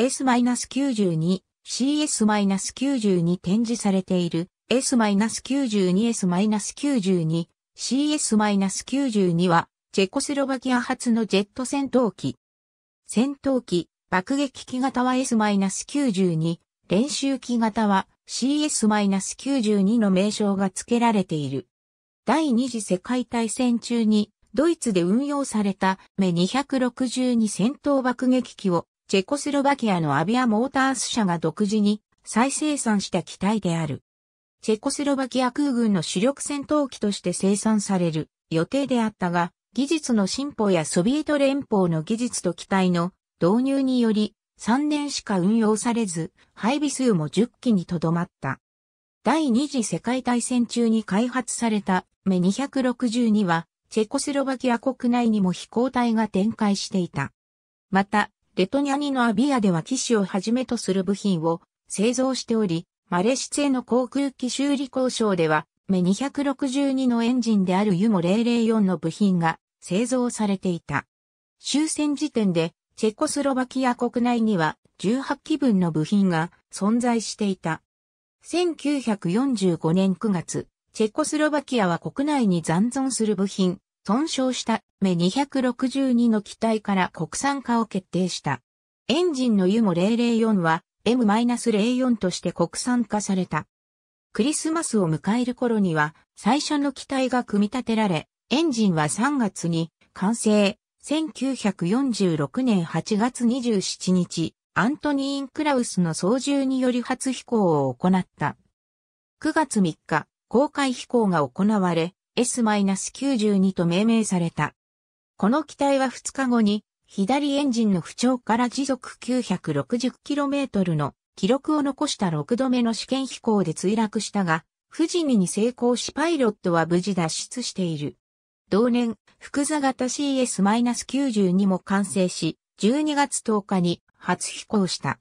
S-92、CS-92 展示されている S-92、S-92、CS-92 は、チェコスロバキア発のジェット戦闘機。戦闘機、爆撃機型は S-92、練習機型は CS-92 の名称が付けられている。第二次世界大戦中にドイツで運用された目262戦闘爆撃機をチェコスロバキアのアビアモータース社が独自に再生産した機体である。チェコスロバキア空軍の主力戦闘機として生産される予定であったが、技術の進歩やソビエト連邦の技術と機体の導入により3年しか運用されず、配備数も10機にとどまった。第二次世界大戦中に開発されたメ262は、チェコスロバキア国内にも飛行体が展開していた。また、レトニャニのアビアでは機種をはじめとする部品を製造しており、マレシツへの航空機修理工渉では、メ262のエンジンであるユモ004の部品が製造されていた。終戦時点で、チェコスロバキア国内には18機分の部品が存在していた。1945年9月、チェコスロバキアは国内に残存する部品損傷した目262の機体から国産化を決定した。エンジンのユモ004は M-04 として国産化された。クリスマスを迎える頃には最初の機体が組み立てられ、エンジンは3月に完成。1946年8月27日、アントニー・インクラウスの操縦により初飛行を行った。9月3日、公開飛行が行われ、S-92 と命名された。この機体は2日後に、左エンジンの不調から時速 960km の記録を残した6度目の試験飛行で墜落したが、富士見に成功しパイロットは無事脱出している。同年、福座型 CS-92 も完成し、12月10日に初飛行した。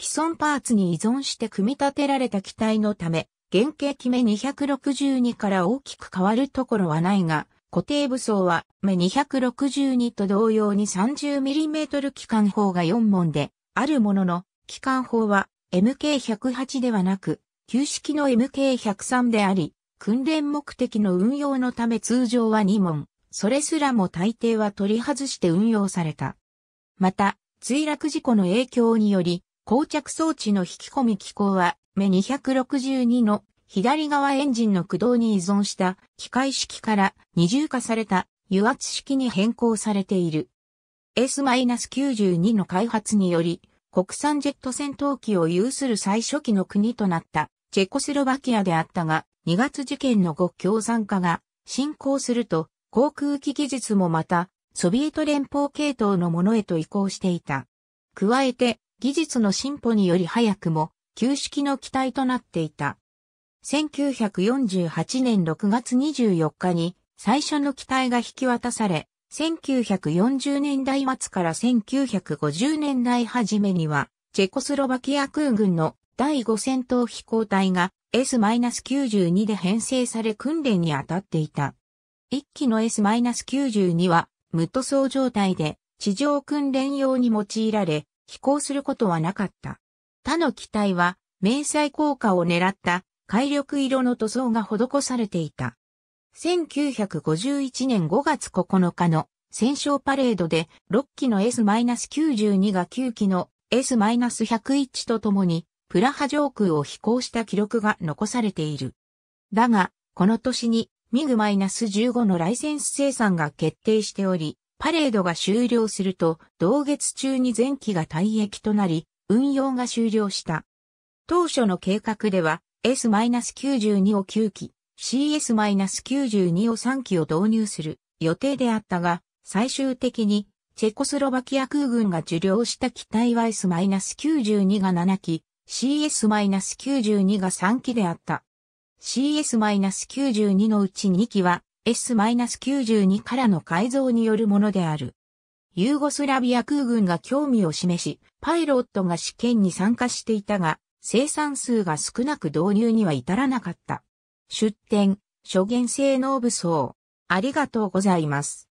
既存パーツに依存して組み立てられた機体のため、原型記目262から大きく変わるところはないが、固定武装は目262と同様に 30mm 機関砲が4門であるものの、機関砲は MK108 ではなく、旧式の MK103 であり、訓練目的の運用のため通常は2門、それすらも大抵は取り外して運用された。また、墜落事故の影響により、膠着装置の引き込み機構は目262の左側エンジンの駆動に依存した機械式から二重化された油圧式に変更されている。S-92 の開発により、国産ジェット戦闘機を有する最初期の国となったチェコスロバキアであったが、2月事件の後共産化が進行すると、航空機技術もまた、ソビエト連邦系統のものへと移行していた。加えて、技術の進歩により早くも、旧式の機体となっていた。1948年6月24日に最初の機体が引き渡され、1940年代末から1950年代初めには、チェコスロバキア空軍の第5戦闘飛行隊が S-92 で編成され訓練に当たっていた。1機の S-92 は無塗装状態で地上訓練用に用いられ飛行することはなかった。他の機体は、迷彩効果を狙った海力色の塗装が施されていた。1951年5月9日の戦勝パレードで6機の S-92 が9機の S-101 とともにプラハ上空を飛行した記録が残されている。だが、この年にミグ -15 のライセンス生産が決定しており、パレードが終了すると、同月中に前期が退役となり、運用が終了した。当初の計画では S-92 を9機、CS-92 を3機を導入する予定であったが、最終的にチェコスロバキア空軍が受領した機体は S-92 が7機、CS-92 が3機であった。CS-92 のうち2機は S-92 からの改造によるものである。ユーゴスラビア空軍が興味を示し、パイロットが試験に参加していたが、生産数が少なく導入には至らなかった。出展、諸元性能武装。ありがとうございます。